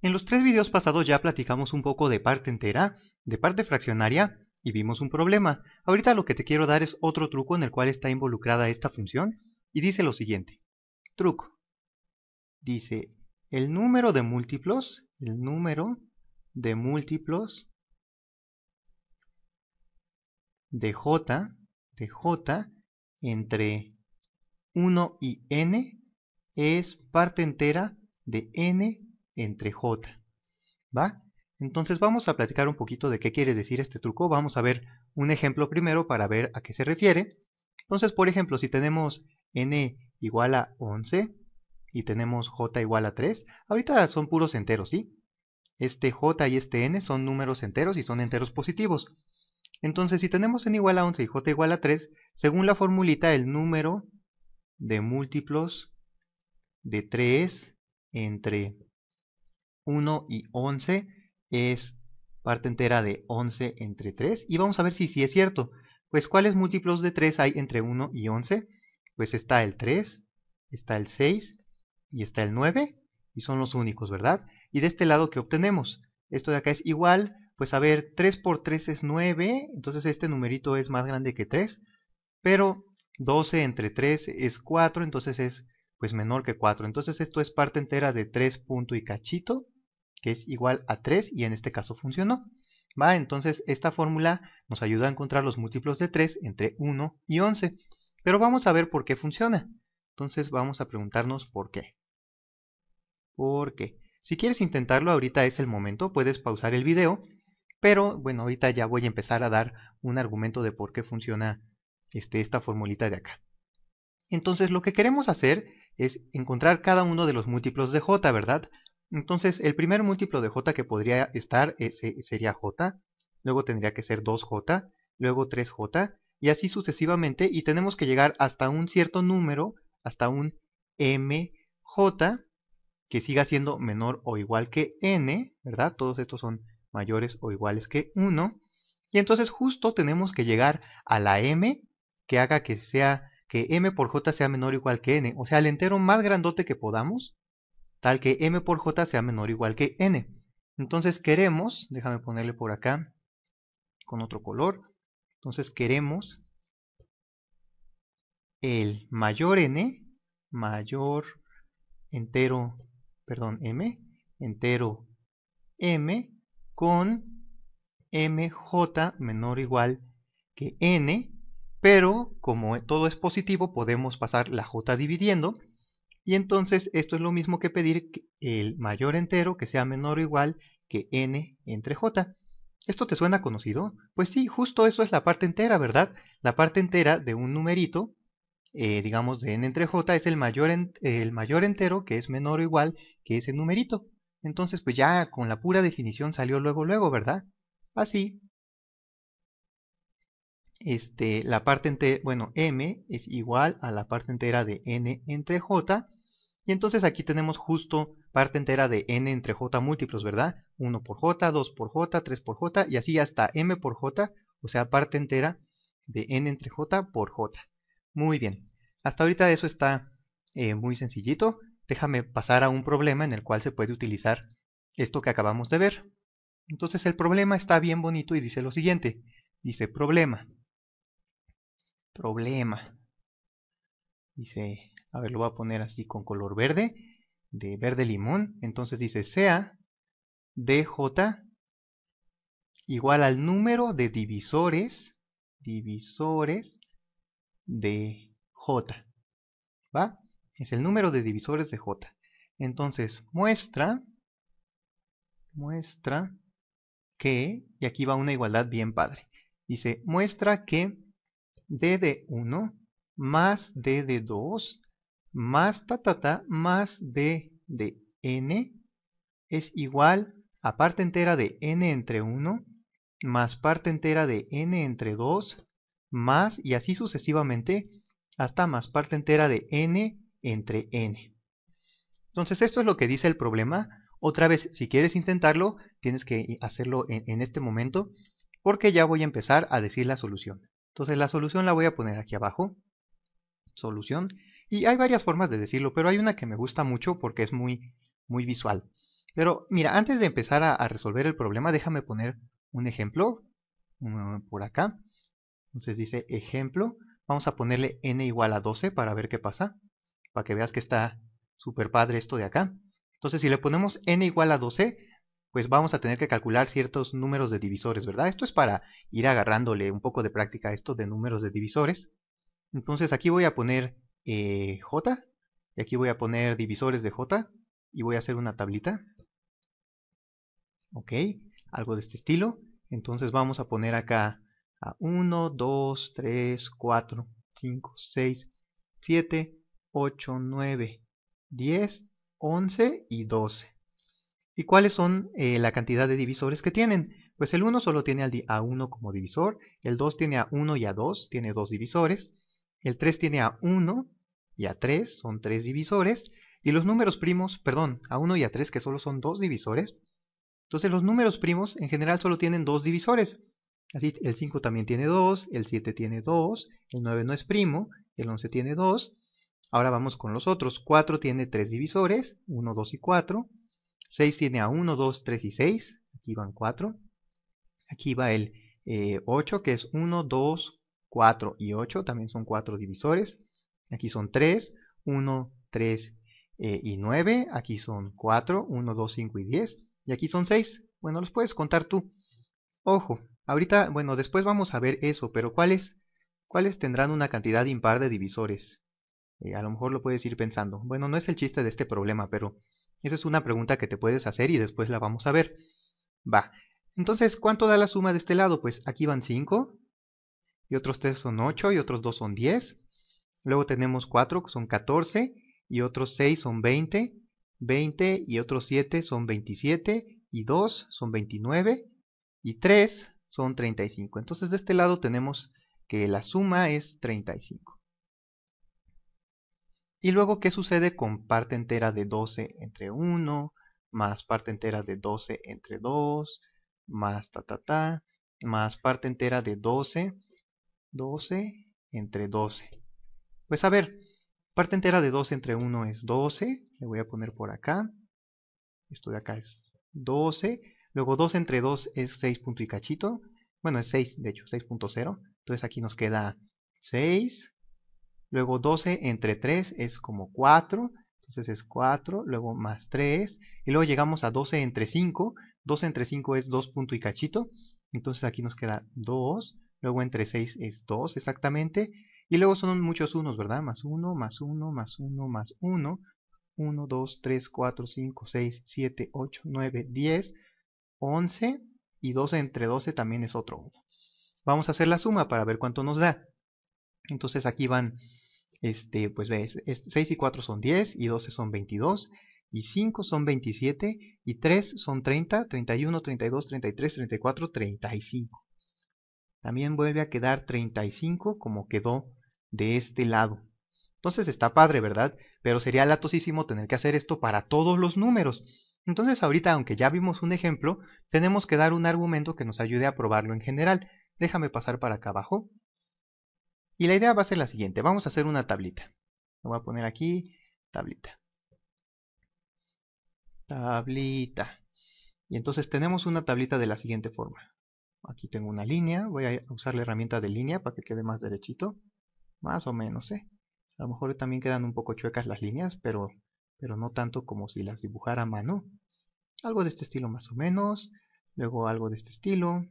En los tres videos pasados ya platicamos un poco de parte entera, de parte fraccionaria y vimos un problema. Ahorita lo que te quiero dar es otro truco en el cual está involucrada esta función y dice lo siguiente. Truco. Dice, el número de múltiplos, el número de múltiplos de j, de j entre 1 y n es parte entera de n entre j. ¿Va? Entonces vamos a platicar un poquito de qué quiere decir este truco. Vamos a ver un ejemplo primero para ver a qué se refiere. Entonces, por ejemplo, si tenemos n igual a 11 y tenemos j igual a 3, ahorita son puros enteros, ¿sí? Este j y este n son números enteros y son enteros positivos. Entonces, si tenemos n igual a 11 y j igual a 3, según la formulita, el número de múltiplos de 3 entre 1 y 11 es parte entera de 11 entre 3. Y vamos a ver si sí es cierto. Pues, ¿cuáles múltiplos de 3 hay entre 1 y 11? Pues está el 3, está el 6 y está el 9. Y son los únicos, ¿verdad? Y de este lado, ¿qué obtenemos? Esto de acá es igual. Pues a ver, 3 por 3 es 9. Entonces este numerito es más grande que 3. Pero 12 entre 3 es 4. Entonces es pues menor que 4. Entonces esto es parte entera de 3 punto y cachito que es igual a 3 y en este caso funcionó. ¿Va? Entonces esta fórmula nos ayuda a encontrar los múltiplos de 3 entre 1 y 11. Pero vamos a ver por qué funciona. Entonces vamos a preguntarnos por qué. ¿Por qué? Si quieres intentarlo, ahorita es el momento, puedes pausar el video. Pero bueno, ahorita ya voy a empezar a dar un argumento de por qué funciona este, esta formulita de acá. Entonces lo que queremos hacer es encontrar cada uno de los múltiplos de j, ¿verdad? Entonces, el primer múltiplo de j que podría estar eh, sería j, luego tendría que ser 2j, luego 3j, y así sucesivamente, y tenemos que llegar hasta un cierto número, hasta un mj, que siga siendo menor o igual que n, ¿verdad? Todos estos son mayores o iguales que 1, y entonces justo tenemos que llegar a la m, que haga que sea que m por j sea menor o igual que n, o sea, el entero más grandote que podamos, tal que m por j sea menor o igual que n. Entonces queremos, déjame ponerle por acá con otro color, entonces queremos el mayor n mayor entero, perdón, m, entero m con mj menor o igual que n, pero como todo es positivo podemos pasar la j dividiendo y entonces esto es lo mismo que pedir el mayor entero que sea menor o igual que n entre j. ¿Esto te suena conocido? Pues sí, justo eso es la parte entera, ¿verdad? La parte entera de un numerito, eh, digamos de n entre j, es el mayor, el mayor entero que es menor o igual que ese numerito. Entonces pues ya con la pura definición salió luego luego, ¿verdad? Así. Este, la parte entera, bueno, m es igual a la parte entera de n entre j, y entonces aquí tenemos justo parte entera de n entre j múltiplos, ¿verdad? 1 por j, 2 por j, 3 por j y así hasta m por j, o sea, parte entera de n entre j por j. Muy bien, hasta ahorita eso está eh, muy sencillito. Déjame pasar a un problema en el cual se puede utilizar esto que acabamos de ver. Entonces el problema está bien bonito y dice lo siguiente. Dice problema. Problema. Dice a ver, lo voy a poner así con color verde, de verde limón, entonces dice sea dj igual al número de divisores, divisores de j, ¿va? Es el número de divisores de j. Entonces, muestra, muestra que, y aquí va una igualdad bien padre, dice, muestra que d de 1 más d de 2 más ta ta ta más d de n es igual a parte entera de n entre 1 más parte entera de n entre 2 más y así sucesivamente hasta más parte entera de n entre n. Entonces esto es lo que dice el problema. Otra vez, si quieres intentarlo, tienes que hacerlo en, en este momento porque ya voy a empezar a decir la solución. Entonces la solución la voy a poner aquí abajo. Solución. Y hay varias formas de decirlo, pero hay una que me gusta mucho porque es muy, muy visual. Pero mira, antes de empezar a, resolver el problema, déjame poner un ejemplo por acá. Entonces dice ejemplo. Vamos a ponerle n igual a 12 para ver qué pasa. Para que veas que está súper padre esto de acá. Entonces si le ponemos n igual a 12, pues vamos a tener que calcular ciertos números de divisores, ¿verdad? Esto es para ir agarrándole un poco de práctica a esto de números de divisores. Entonces aquí voy a poner eh, J. Y aquí voy a poner divisores de J. Y voy a hacer una tablita. Ok, algo de este estilo. Entonces vamos a poner acá a 1, 2, 3, 4, 5, 6, 7, 8, 9, 10, 11 y 12. ¿Y cuáles son eh, la cantidad de divisores que tienen? Pues el 1 solo tiene a 1 como divisor, el 2 tiene a 1 y a 2, tiene 2 divisores, el 3 tiene a 1 y a 3 son 3 divisores, y los números primos, perdón, a 1 y a 3 que solo son 2 divisores, entonces los números primos en general solo tienen 2 divisores, así el 5 también tiene 2, el 7 tiene 2, el 9 no es primo, el 11 tiene 2, ahora vamos con los otros, 4 tiene 3 divisores, 1, 2 y 4, 6 tiene a 1, 2, 3 y 6, aquí van 4, aquí va el 8 eh, que es 1, 2, 4 y 8, también son 4 divisores, Aquí son 3, 1, 3 y 9. Aquí son 4, 1, 2, 5 y 10. Y aquí son 6. Bueno, los puedes contar tú. Ojo, ahorita, bueno, después vamos a ver eso, pero ¿cuáles, cuáles tendrán una cantidad impar de divisores? Eh, a lo mejor lo puedes ir pensando. Bueno, no es el chiste de este problema, pero esa es una pregunta que te puedes hacer y después la vamos a ver. Va. Entonces, ¿cuánto da la suma de este lado? Pues aquí van 5, y otros 3 son 8, y otros 2 son 10, Luego tenemos 4, que son 14, y otros 6 son 20, 20 y otros 7 son 27, y 2 son 29, y 3 son 35. Entonces de este lado tenemos que la suma es 35. Y luego, ¿qué sucede con parte entera de 12 entre 1, más parte entera de 12 entre 2, más ta ta ta, más parte entera de 12, 12 entre 12? Pues a ver, parte entera de 2 entre 1 es 12, le voy a poner por acá, esto de acá es 12, luego 2 entre 2 es 6 punto y cachito, bueno es 6 de hecho, 6.0, entonces aquí nos queda 6, luego 12 entre 3 es como 4, entonces es 4, luego más 3, y luego llegamos a 12 entre 5, 12 entre 5 es 2 punto y cachito, entonces aquí nos queda 2, luego entre 6 es 2 exactamente, y luego son muchos unos, ¿verdad? Más 1, más 1, más 1, más 1, 1, 2, 3, 4, 5, 6, 7, 8, 9, 10, 11 y 12 entre 12 también es otro 1. Vamos a hacer la suma para ver cuánto nos da. Entonces aquí van, este, pues ves, 6 y 4 son 10 y 12 son 22 y 5 son 27 y 3 son 30, 31, 32, 33, 34, 35. También vuelve a quedar 35 como quedó de este lado. Entonces está padre, ¿verdad? Pero sería latosísimo tener que hacer esto para todos los números. Entonces ahorita, aunque ya vimos un ejemplo, tenemos que dar un argumento que nos ayude a probarlo en general. Déjame pasar para acá abajo. Y la idea va a ser la siguiente. Vamos a hacer una tablita. Lo voy a poner aquí, tablita. Tablita. Y entonces tenemos una tablita de la siguiente forma. Aquí tengo una línea, voy a usar la herramienta de línea para que quede más derechito más o menos, ¿eh? A lo mejor también quedan un poco chuecas las líneas, pero, pero no tanto como si las dibujara a mano. Algo de este estilo más o menos, luego algo de este estilo,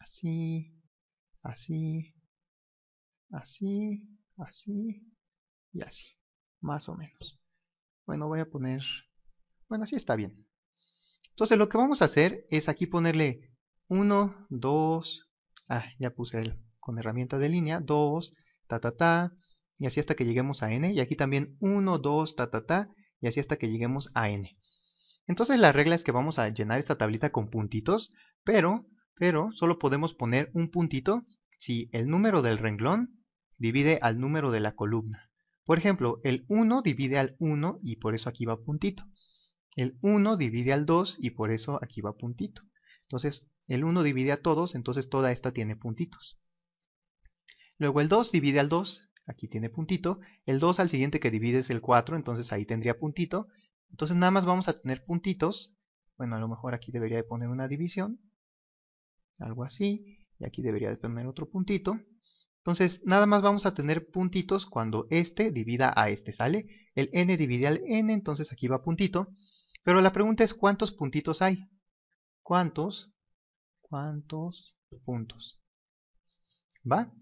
así, así, así, así y así, más o menos. Bueno, voy a poner, bueno, así está bien. Entonces lo que vamos a hacer es aquí ponerle 1, 2, ah, ya puse con herramienta de línea, 2, ta, ta, ta, y así hasta que lleguemos a n, y aquí también 1, 2, ta, ta, ta, y así hasta que lleguemos a n. Entonces la regla es que vamos a llenar esta tablita con puntitos, pero, pero solo podemos poner un puntito si el número del renglón divide al número de la columna. Por ejemplo, el 1 divide al 1 y por eso aquí va puntito. El 1 divide al 2 y por eso aquí va puntito. Entonces el 1 divide a todos, entonces toda esta tiene puntitos. Luego el 2 divide al 2, aquí tiene puntito. El 2 al siguiente que divide es el 4, entonces ahí tendría puntito. Entonces nada más vamos a tener puntitos. Bueno, a lo mejor aquí debería de poner una división. Algo así. Y aquí debería de poner otro puntito. Entonces nada más vamos a tener puntitos cuando este divida a este, ¿sale? El n divide al n, entonces aquí va puntito. Pero la pregunta es ¿cuántos puntitos hay? ¿Cuántos? ¿Cuántos puntos? ¿Va?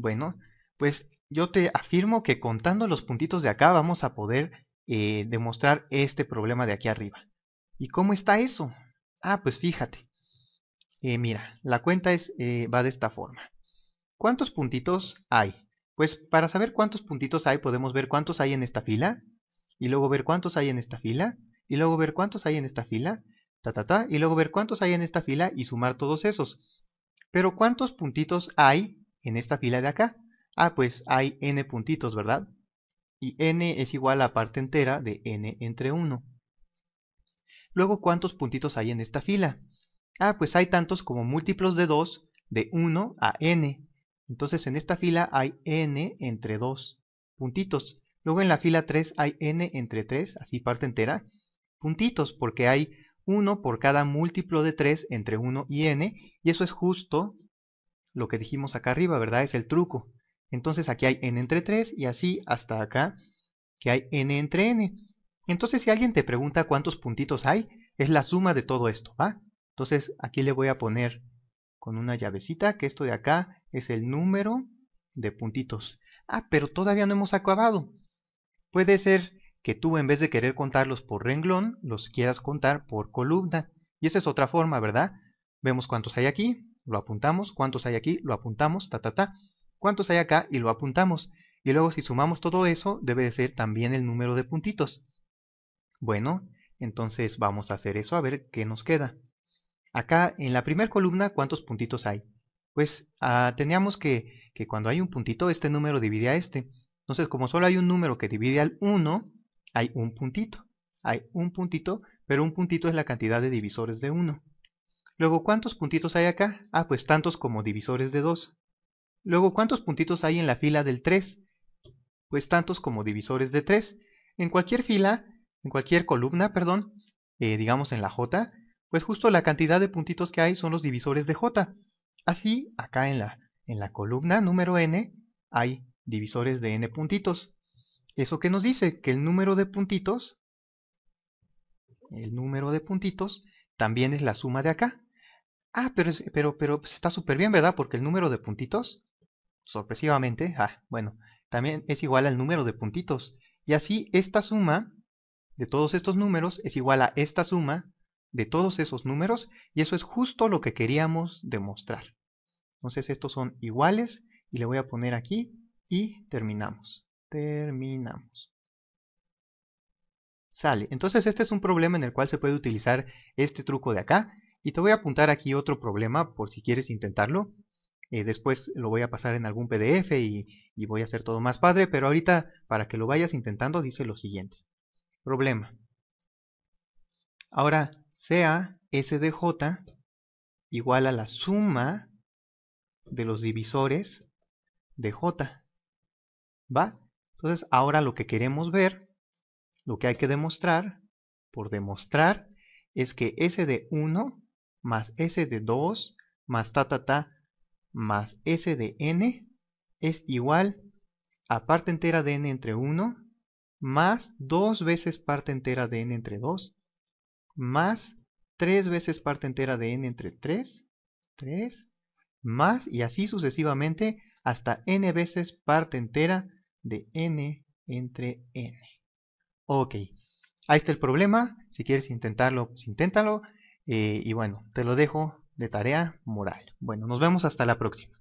Bueno, pues yo te afirmo que contando los puntitos de acá vamos a poder eh, demostrar este problema de aquí arriba. ¿Y cómo está eso? Ah, pues fíjate. Eh, mira, la cuenta es, eh, va de esta forma. ¿Cuántos puntitos hay? Pues para saber cuántos puntitos hay podemos ver cuántos hay en esta fila, y luego ver cuántos hay en esta fila, y luego ver cuántos hay en esta fila, ta ta ta, y luego ver cuántos hay en esta fila y sumar todos esos. Pero ¿cuántos puntitos hay en esta fila de acá? Ah, pues hay n puntitos, ¿verdad? Y n es igual a parte entera de n entre 1. Luego, ¿cuántos puntitos hay en esta fila? Ah, pues hay tantos como múltiplos de 2 de 1 a n. Entonces en esta fila hay n entre 2 puntitos. Luego en la fila 3 hay n entre 3, así parte entera, puntitos, porque hay 1 por cada múltiplo de 3 entre 1 y n, y eso es justo lo que dijimos acá arriba, ¿verdad? Es el truco. Entonces aquí hay n entre 3 y así hasta acá que hay n entre n. Entonces si alguien te pregunta cuántos puntitos hay, es la suma de todo esto, ¿va? Entonces aquí le voy a poner con una llavecita que esto de acá es el número de puntitos. Ah, pero todavía no hemos acabado. Puede ser que tú en vez de querer contarlos por renglón, los quieras contar por columna. Y esa es otra forma, ¿verdad? Vemos cuántos hay aquí, lo apuntamos, cuántos hay aquí, lo apuntamos, ta, ta, ta, cuántos hay acá y lo apuntamos. Y luego si sumamos todo eso, debe de ser también el número de puntitos. Bueno, entonces vamos a hacer eso a ver qué nos queda. Acá en la primera columna, ¿cuántos puntitos hay? Pues ah, teníamos que, que cuando hay un puntito, este número divide a este. Entonces, como solo hay un número que divide al 1, hay un puntito. Hay un puntito, pero un puntito es la cantidad de divisores de 1. Luego, ¿cuántos puntitos hay acá? Ah, pues tantos como divisores de 2. Luego, ¿cuántos puntitos hay en la fila del 3? Pues tantos como divisores de 3. En cualquier fila, en cualquier columna, perdón, eh, digamos en la J, pues justo la cantidad de puntitos que hay son los divisores de J. Así, acá en la, en la columna número n hay divisores de n puntitos. ¿Eso qué nos dice? Que el número de puntitos, el número de puntitos, también es la suma de acá. Ah, pero, pero, pero pues, está súper bien, ¿verdad? Porque el número de puntitos, sorpresivamente, ah, bueno, también es igual al número de puntitos. Y así esta suma de todos estos números es igual a esta suma de todos esos números y eso es justo lo que queríamos demostrar. Entonces estos son iguales y le voy a poner aquí y terminamos. Terminamos. Sale. Entonces este es un problema en el cual se puede utilizar este truco de acá y te voy a apuntar aquí otro problema por si quieres intentarlo. Eh, después lo voy a pasar en algún PDF y, y voy a hacer todo más padre, pero ahorita para que lo vayas intentando dice lo siguiente. Problema. Ahora, sea S de J igual a la suma de los divisores de J. ¿Va? Entonces, ahora lo que queremos ver, lo que hay que demostrar, por demostrar, es que S de 1 más S de 2 más ta ta ta más S de n es igual a parte entera de n entre 1 más 2 veces parte entera de n entre 2 más 3 veces parte entera de n entre 3, 3 más y así sucesivamente hasta n veces parte entera de n entre n. Ok, ahí está el problema, si quieres intentarlo, pues inténtalo. Eh, y bueno, te lo dejo de tarea moral. Bueno, nos vemos hasta la próxima.